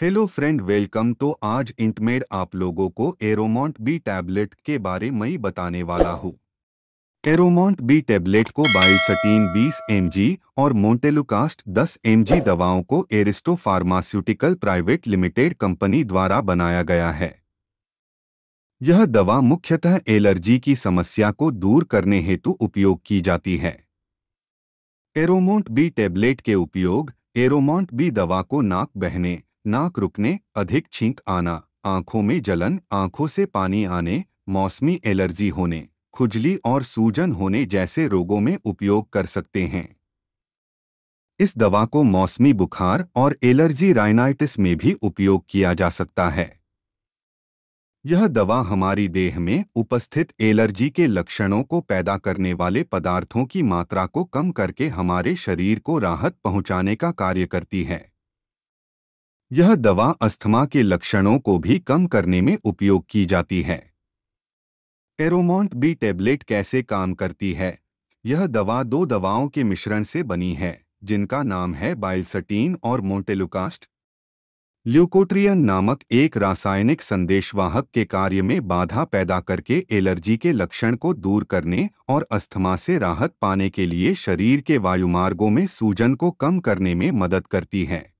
hello friend welcome तो आज इंटमेड आप लोगों को एरोमोंट बी टैबलेट के बारे में बताने वाला हूँ एरोमोंट बी टैबलेट को बायोसटीन 20 एमजी और मोन्टेलुकास्ट 10 एम दवाओं को Aristo pharmaceutical private limited company द्वारा बनाया गया है यह दवा मुख्यतः एलर्जी की समस्या को दूर करने हेतु उपयोग की जाती है एरोमोंट बी टैबलेट के उपयोग एरोमोंट बी दवा को नाक बहने नाक रुकने अधिक छींक आना आंखों में जलन आंखों से पानी आने मौसमी एलर्जी होने खुजली और सूजन होने जैसे रोगों में उपयोग कर सकते हैं इस दवा को मौसमी बुखार और एलर्जी राइनाइटिस में भी उपयोग किया जा सकता है यह दवा हमारी देह में उपस्थित एलर्जी के लक्षणों को पैदा करने वाले पदार्थों की मात्रा को कम करके हमारे शरीर को राहत पहुंचाने का कार्य करती है यह दवा अस्थमा के लक्षणों को भी कम करने में उपयोग की जाती है एरोमोंट बी टेबलेट कैसे काम करती है यह दवा दो दवाओं के मिश्रण से बनी है जिनका नाम है बाइलसटीन और मोंटेलुकास्ट ल्यूकोट्रियन नामक एक रासायनिक संदेशवाहक के कार्य में बाधा पैदा करके एलर्जी के लक्षण को दूर करने और अस्थमा से राहत पाने के लिए शरीर के वायुमार्गों में सूजन को कम करने में मदद करती है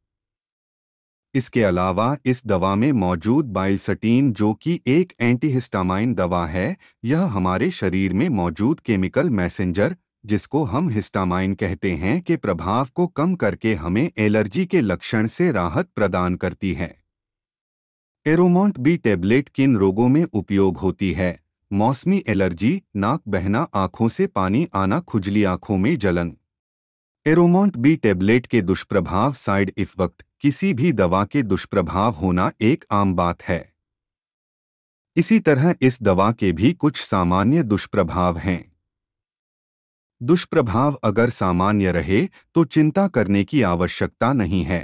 इसके अलावा इस दवा में मौजूद बाइलसटीन जो कि एक एंटीहिस्टामाइन दवा है यह हमारे शरीर में मौजूद केमिकल मैसेंजर जिसको हम हिस्टामाइन कहते हैं के प्रभाव को कम करके हमें एलर्जी के लक्षण से राहत प्रदान करती है एरोमोंट बी टेबलेट किन रोगों में उपयोग होती है मौसमी एलर्जी नाक बहना आँखों से पानी आना खुजली आँखों में जलन एरोमोंट बी टेबलेट के दुष्प्रभाव साइड इफेक्ट किसी भी दवा के दुष्प्रभाव होना एक आम बात है इसी तरह इस दवा के भी कुछ सामान्य दुष्प्रभाव हैं दुष्प्रभाव अगर सामान्य रहे तो चिंता करने की आवश्यकता नहीं है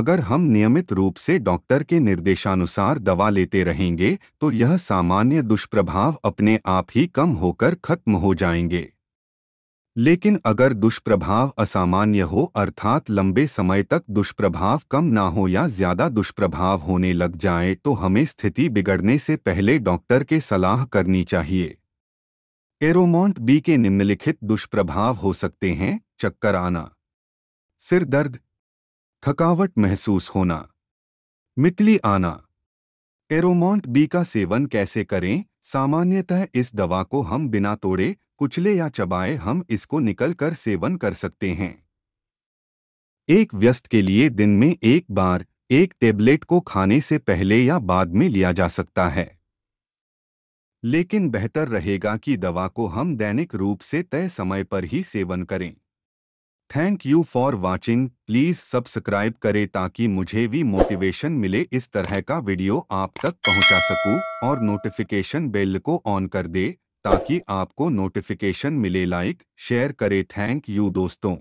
अगर हम नियमित रूप से डॉक्टर के निर्देशानुसार दवा लेते रहेंगे तो यह सामान्य दुष्प्रभाव अपने आप ही कम होकर खत्म हो जाएंगे लेकिन अगर दुष्प्रभाव असामान्य हो अर्थात लंबे समय तक दुष्प्रभाव कम ना हो या ज्यादा दुष्प्रभाव होने लग जाए तो हमें स्थिति बिगड़ने से पहले डॉक्टर के सलाह करनी चाहिए एरोमोंट बी के निम्नलिखित दुष्प्रभाव हो सकते हैं चक्कर आना सिर दर्द थकावट महसूस होना मितली आना एरोमोंट बी का सेवन कैसे करें सामान्यतः इस दवा को हम बिना तोड़े कुचले या चबाए हम इसको निकल कर सेवन कर सकते हैं एक व्यस्त के लिए दिन में एक बार एक टेबलेट को खाने से पहले या बाद में लिया जा सकता है लेकिन बेहतर रहेगा कि दवा को हम दैनिक रूप से तय समय पर ही सेवन करें thank you for watching please subscribe करें ताकि मुझे भी मोटिवेशन मिले इस तरह का वीडियो आप तक पहुंचा सकूं और नोटिफिकेशन बेल को ऑन कर दे ताकि आपको नोटिफिकेशन मिले लाइक शेयर करें थैंक यू दोस्तों